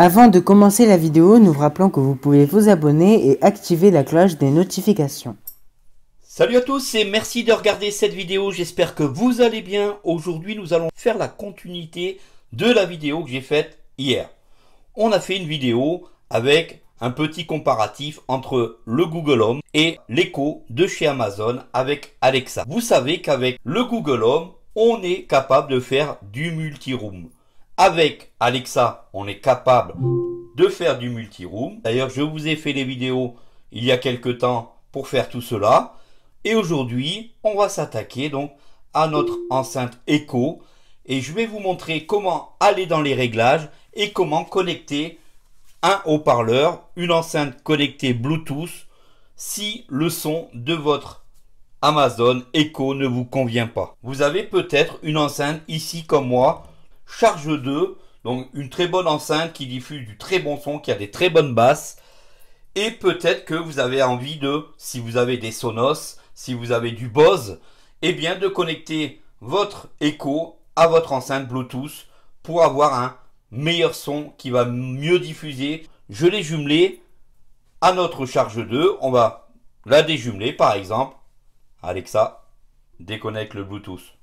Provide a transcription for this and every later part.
Avant de commencer la vidéo, nous vous rappelons que vous pouvez vous abonner et activer la cloche des notifications. Salut à tous et merci de regarder cette vidéo, j'espère que vous allez bien. Aujourd'hui nous allons faire la continuité de la vidéo que j'ai faite hier. On a fait une vidéo avec un petit comparatif entre le Google Home et l'écho de chez Amazon avec Alexa. Vous savez qu'avec le Google Home, on est capable de faire du multi-room. Avec Alexa, on est capable de faire du multi-room. D'ailleurs, je vous ai fait des vidéos il y a quelques temps pour faire tout cela. Et aujourd'hui, on va s'attaquer donc à notre enceinte Echo. Et je vais vous montrer comment aller dans les réglages et comment connecter un haut-parleur, une enceinte connectée Bluetooth, si le son de votre Amazon Echo ne vous convient pas. Vous avez peut-être une enceinte ici comme moi Charge 2, donc une très bonne enceinte qui diffuse du très bon son, qui a des très bonnes basses. Et peut-être que vous avez envie de, si vous avez des Sonos, si vous avez du Bose, eh bien de connecter votre écho à votre enceinte Bluetooth pour avoir un meilleur son qui va mieux diffuser. Je l'ai jumelé à notre charge 2. On va la déjumeler par exemple. Alexa, déconnecte le Bluetooth.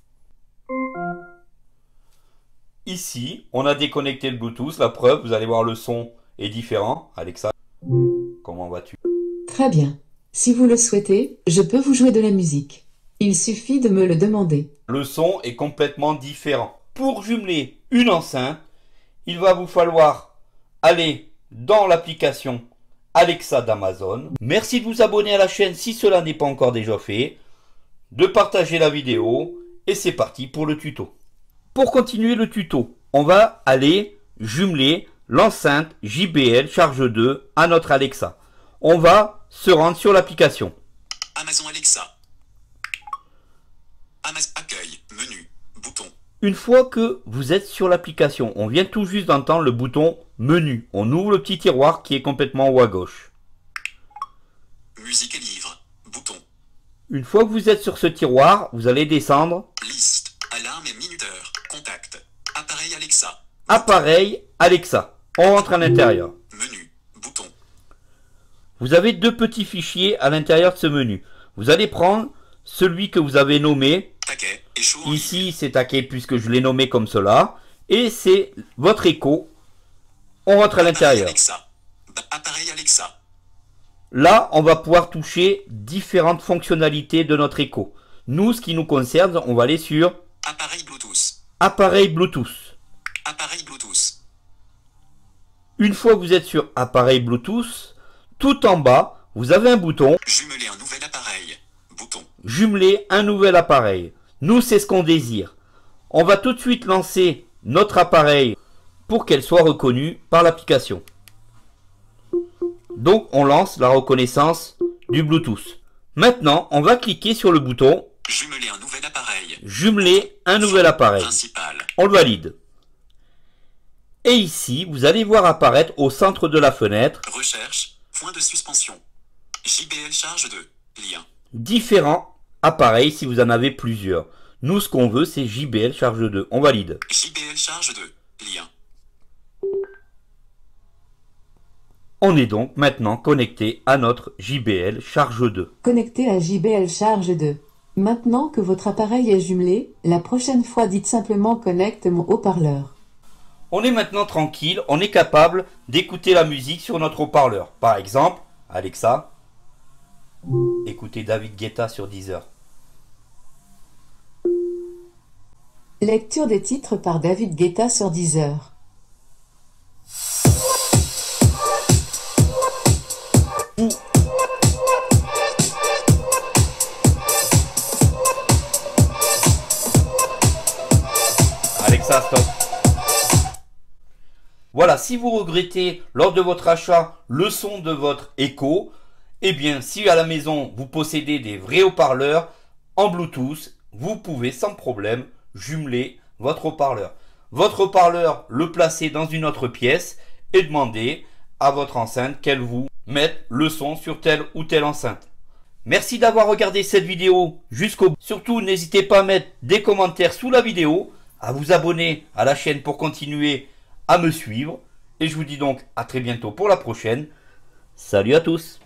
Ici, on a déconnecté le Bluetooth, la preuve, vous allez voir le son est différent. Alexa, comment vas-tu Très bien. Si vous le souhaitez, je peux vous jouer de la musique. Il suffit de me le demander. Le son est complètement différent. Pour jumeler une enceinte, il va vous falloir aller dans l'application Alexa d'Amazon. Merci de vous abonner à la chaîne si cela n'est pas encore déjà fait, de partager la vidéo et c'est parti pour le tuto. Pour continuer le tuto, on va aller jumeler l'enceinte JBL Charge 2 à notre Alexa. On va se rendre sur l'application. Amazon Alexa. accueil, menu, bouton. Une fois que vous êtes sur l'application, on vient tout juste d'entendre le bouton menu. On ouvre le petit tiroir qui est complètement en haut à gauche. Musique et livres, bouton. Une fois que vous êtes sur ce tiroir, vous allez descendre. Liste, alarme et minuteur. Appareil Alexa. Appareil Alexa. On rentre à l'intérieur. Menu. Bouton. Vous avez deux petits fichiers à l'intérieur de ce menu. Vous allez prendre celui que vous avez nommé. Ici, c'est taquet puisque je l'ai nommé comme cela. Et c'est votre écho. On rentre à l'intérieur. Appareil Alexa. Là, on va pouvoir toucher différentes fonctionnalités de notre écho. Nous, ce qui nous concerne, on va aller sur appareil Appareil Bluetooth. Une fois que vous êtes sur Appareil Bluetooth, tout en bas, vous avez un bouton. Jumeler un nouvel appareil. Bouton. Jumeler un nouvel appareil. Nous, c'est ce qu'on désire. On va tout de suite lancer notre appareil pour qu'elle soit reconnue par l'application. Donc, on lance la reconnaissance du Bluetooth. Maintenant, on va cliquer sur le bouton Jumeler un nouvel appareil. Jumeler un nouvel appareil. Principal. On le valide. Et ici, vous allez voir apparaître au centre de la fenêtre. Recherche, point de suspension. JBL charge 2, lien. Différents appareils si vous en avez plusieurs. Nous, ce qu'on veut, c'est JBL charge 2. On valide. JBL charge 2, lien. On est donc maintenant connecté à notre JBL charge 2. Connecté à JBL charge 2. Maintenant que votre appareil est jumelé, la prochaine fois dites simplement connecte mon haut-parleur. On est maintenant tranquille, on est capable d'écouter la musique sur notre haut-parleur. Par exemple, Alexa, écoutez David Guetta sur Deezer. Lecture des titres par David Guetta sur Deezer. Voilà, si vous regrettez lors de votre achat le son de votre écho, eh bien si à la maison vous possédez des vrais haut-parleurs en Bluetooth, vous pouvez sans problème jumeler votre haut-parleur. Votre haut-parleur le placer dans une autre pièce et demander à votre enceinte qu'elle vous mette le son sur telle ou telle enceinte. Merci d'avoir regardé cette vidéo jusqu'au bout. Surtout, n'hésitez pas à mettre des commentaires sous la vidéo à vous abonner à la chaîne pour continuer à me suivre. Et je vous dis donc à très bientôt pour la prochaine. Salut à tous